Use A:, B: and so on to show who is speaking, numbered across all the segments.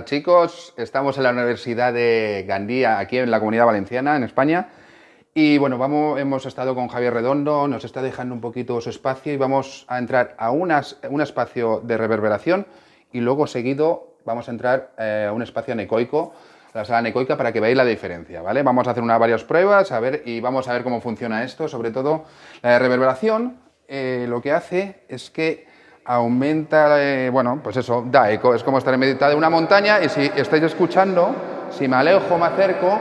A: chicos? Estamos en la Universidad de Gandía, aquí en la Comunidad Valenciana, en España. Y bueno, vamos, hemos estado con Javier Redondo, nos está dejando un poquito su espacio y vamos a entrar a un espacio de reverberación y luego seguido vamos a entrar eh, a un espacio anecoico, la sala anecoica, para que veáis la diferencia, ¿vale? Vamos a hacer unas varias pruebas a ver, y vamos a ver cómo funciona esto, sobre todo la reverberación eh, lo que hace es que aumenta, bueno, pues eso, da eco. Es como estar en mitad de una montaña y si estáis escuchando, si me alejo, me acerco,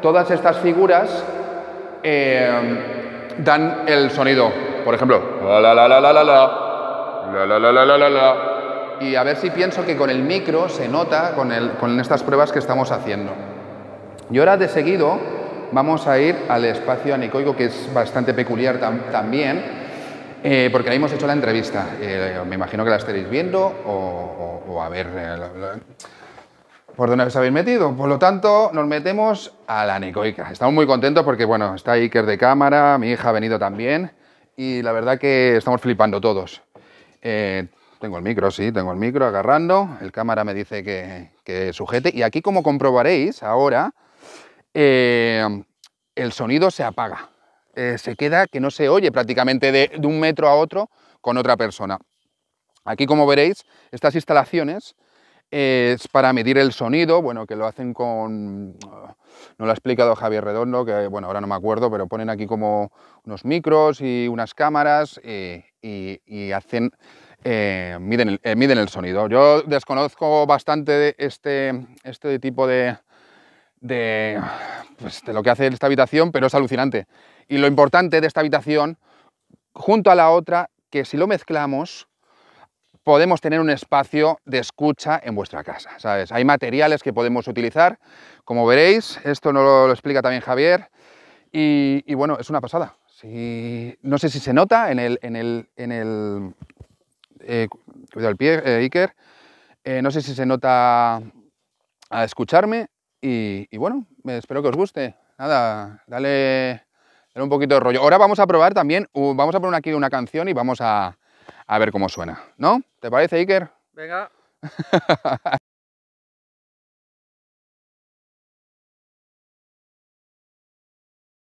A: todas estas figuras dan el sonido. Por ejemplo, la la la la la la la la la la la la y a ver si pienso que con el micro se nota con, estas pruebas que estamos haciendo. Y ahora de seguido vamos a ir al espacio anicoico que es bastante peculiar también eh, porque ahí hemos hecho la entrevista. Eh, me imagino que la estaréis viendo o, a ver eh, por dónde os habéis metido. Por lo tanto, nos metemos a la Necoica. Estamos muy contentos porque, bueno, está Iker de cámara, mi hija ha venido también y la verdad que estamos flipando todos. tengo el micro, sí, tengo el micro agarrando. El cámara me dice que sujete. Y aquí, como comprobaréis ahora, el sonido se apaga. Eh, se queda que no se oye prácticamente de, un metro a otro con otra persona. Aquí, como veréis, estas instalaciones eh, es para medir el sonido, bueno, que lo hacen con... No lo ha explicado Javier Redondo, que bueno, ahora no me acuerdo, pero ponen aquí como unos micros y unas cámaras eh, y, hacen... miden, el, sonido. Yo desconozco bastante este, este tipo de, pues, de lo que hace esta habitación, pero es alucinante. Y lo importante de esta habitación, junto a la otra, que si lo mezclamos, podemos tener un espacio de escucha en vuestra casa, ¿sabes? Hay materiales que podemos utilizar, como veréis, esto nos lo, explica también Javier, y, bueno, es una pasada. no sé si se nota en el... En el, en el eh, cuidado el pie, eh, Iker. Eh, no sé si se nota a escucharme. Y, bueno, espero que os guste. Nada, dale, dale, un poquito de rollo. Ahora vamos a probar también, vamos a poner aquí una canción y vamos a, a ver cómo suena. ¿No? ¿Te parece, Iker? Venga.